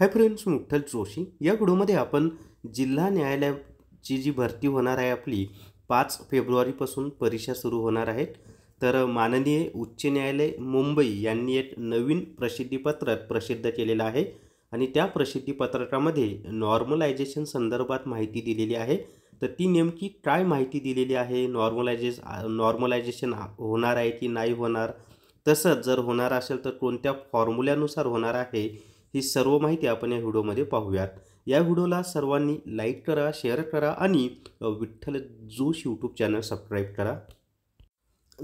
hi friends मुठ्ठल Joshi या व्हिडिओमध्ये आपण जिल्हा न्यायालयाची जी भरती होणार आहे आपली पाच फेब्रुवारीपासून परीक्षा सुरू होणार आहेत तर माननीय उच्च न्यायालय मुंबई यांनी एक नवीन प्रसिद्धीपत्रक प्रसिद्ध केलेलं आहे आणि त्या प्रसिद्धीपत्रकामध्ये नॉर्मलायझेशन संदर्भात माहिती दिलेली आहे तर ती नेमकी काय माहिती दिलेली आहे नॉर्मलायझेश नॉर्मलायझेशन होणार आहे की नाही होणार तसंच जर होणार असेल तर कोणत्या फॉर्म्युल्यानुसार होणार आहे ही सर्व माहिती आपण या व्हिडिओमध्ये पाहूयात या व्हिडिओला सर्वांनी लाईक करा शेअर करा आणि Vitthal Josh YouTube channel subscribe करा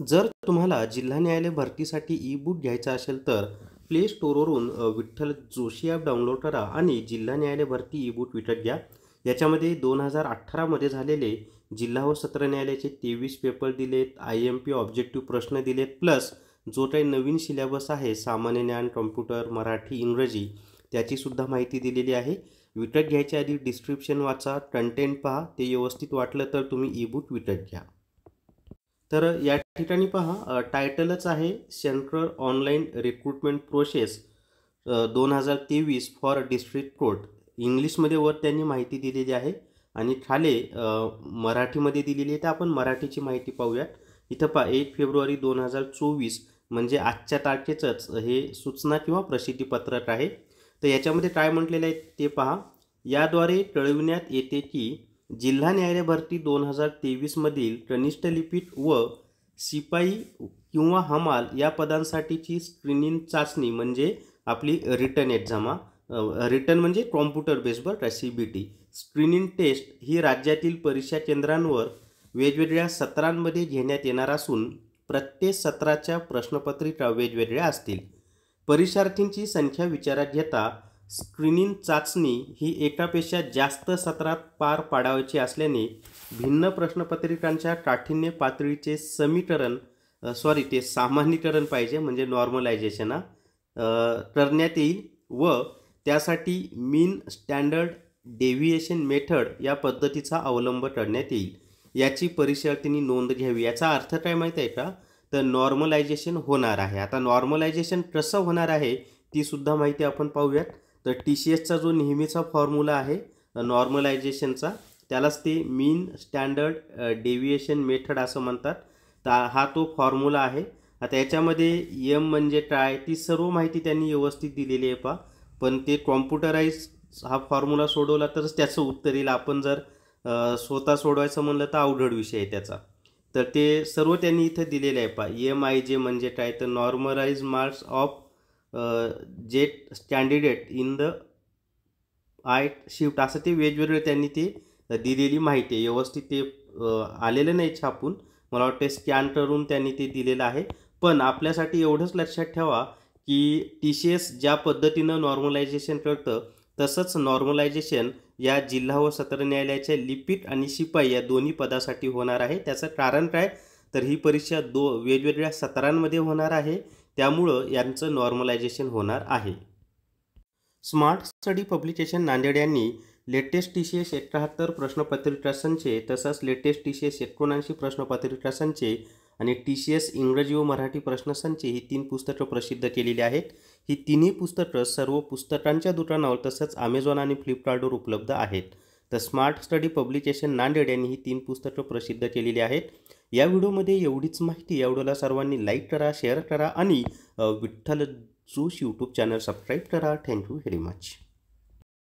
जर तुम्हाला जिल्हा न्यायालय भरतीसाठी ई बुक घ्यायचा असेल तर प्ले स्टोरवरून विठ्ठल जोशी ॲप डाउनलोड करा आणि जिल्हा न्यायालय भरती ई बुक विकत घ्या याच्यामध्ये दोन हजार अठरामध्ये झालेले जिल्हा व सत्र न्यायालयाचे तेवीस पेपर दिलेत आय एम पी ऑब्जेक्टिव्ह प्रश्न दिलेत प्लस जो काही नवीन सिलेबस आहे सामान्य ज्ञान कॉम्प्युटर मराठी इंग्रजी त्याचीसुद्धा माहिती दिलेली आहे विकत घ्यायच्या आधी डिस्क्रिप्शन वाचा कंटेंट पहा ते व्यवस्थित वाटलं तर तुम्ही ईबुक विकत घ्या तर या ठिकाणी पहा टायटलच आहे सेंट्रल ऑनलाईन रिक्रुटमेंट प्रोसेस दोन हजार तेवीस फॉर डिस्ट्रिक्ट कोर्ट इंग्लिशमध्ये वर त्यांनी माहिती दिलेली आहे आणि खाले मराठीमध्ये दिलेली आहे तर आपण मराठीची माहिती पाहूयात इथं पहा एक फेब्रुवारी दोन हजार चोवीस म्हणजे आजच्या तारखेचंच हे सूचना किंवा प्रसिद्धीपत्रक आहे तर याच्यामध्ये काय म्हटलेलं आहे ते पहा याद्वारे कळविण्यात येते की जिल्हा न्यायालय भरती दोन हजार तेवीसमधील कनिष्ठ लिपिक व शिपाई किंवा हमाल या पदांसाठीची स्क्रीनिंग चाचणी म्हणजे आपली रिटर्न एक्झामा रिटर्न म्हणजे कॉम्प्युटर बेसवर C B T screening test ही राज्यातील परीक्षा केंद्रांवर वेगवेगळ्या सत्रांमध्ये घेण्यात येणार असून प्रत्येक सत्राच्या प्रश्नपत्रिका वेगवेगळ्या असतील परीक्षार्थींची संख्या विचारात घेता स्क्रीनिंग चाचणी ही एकापेक्षा जास्त सत्रात पार पाडावयाची असल्याने भिन्न प्रश्नपत्रिकांच्या काठिण्य पातळीचे समीकरण सॉरी ते सामान्यीकरण पाहिजे म्हणजे नॉर्मलायझेशन करण्यात येईल व त्यासाठी मीन स्टँडर्ड डेव्हिएशन मेथड या पद्धतीचा अवलंब करण्यात येईल याची त्यांनी नोंद घ्यावी याचा अर्थ काय माहीत आहे का तर नॉर्मलायझेशन होणार आहे आता नॉर्मलायझेशन कसं होणार आहे ती सुद्धा माहिती आपण पाहूयात तर टी सी एसचा जो नेहमीचा फॉर्म्युला आहे नॉर्मलायझेशनचा त्यालाच ते मीन स्टँडर्ड डेव्हिएशन मेथड असं म्हणतात तर हा तो फॉर्म्युला आहे आता याच्यामध्ये यम म्हणजे काय ती सर्व माहिती त्यांनी व्यवस्थित दिलेली आहे पा पण ते कॉम्प्युटराईज हा फॉर्म्युला सोडवला तरच त्याचं उत्तर येईल आपण जर स्वतः सोडवायचं म्हणलं तर अवघड विषय आहे त्याचा तर ते सर्व त्यांनी इथं दिलेले आहे पा एम आय जे म्हणजे काय तर नॉर्मलाइज मार्क्स ऑफ जे candidate in the I shift असं ते वेगवेगळे त्यांनी ते दिलेली माहिती आहे व्यवस्थित ते आलेलं नाही छापून मला वाटतं स्कॅन करून त्यांनी ते दिलेलं आहे पण आपल्यासाठी एवढंच लक्षात ठेवा की टी सी एस ज्या पद्धतीनं नॉर्मलायझेशन करतं तसंच नॉर्मलायझेशन या जिल्हा व सत्र न्यायालयाच्या लिपिक आणि शिपाई या दोन्ही पदासाठी होणार आहे त्याचं कारण काय तर ही परीक्षा दो वेगवेगळ्या सत्रांमध्ये होणार आहे त्यामुळं यांचं नॉर्मलायझेशन होणार आहे स्मार्ट स्टडी पब्लिकेशन नांदेड यांनी लेटेस्ट टी सी एस एकाहत्तर प्रश्नपत्रिका संचे तसंच लेटेस्ट टी सी एस एकोणऐंशी प्रश्नपत्रिका संचे आणि टी सी एस इंग्रजी व मराठी प्रश्नसंच ही तीन पुस्तकं प्रसिद्ध केलेली आहेत ही तिन्ही पुस्तकं सर्व पुस्तकांच्या दुकानावर तसंच अमेझॉन आणि फ्लिपकार्टवर उपलब्ध आहेत तर स्मार्ट स्टडी पब्लिकेशन नांदेड यांनी ही तीन पुस्तकं प्रसिद्ध केलेली आहेत या व्हिडिओमध्ये एवढीच माहिती या व्हिडिओला सर्वांनी लाईक करा शेअर करा आणि Vitthal Josh YouTube channel subscribe करा थँक्यू व्हेरी मच